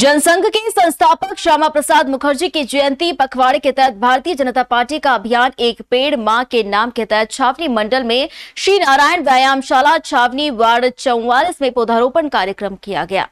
जनसंघ के संस्थापक श्यामा प्रसाद मुखर्जी की जयंती पखवाड़े के तहत भारतीय जनता पार्टी का अभियान एक पेड़ मां के नाम के तहत छावनी मंडल में श्री नारायण व्यायामशाला छावनी वार्ड चौवालीस में पौधारोपण कार्यक्रम किया गया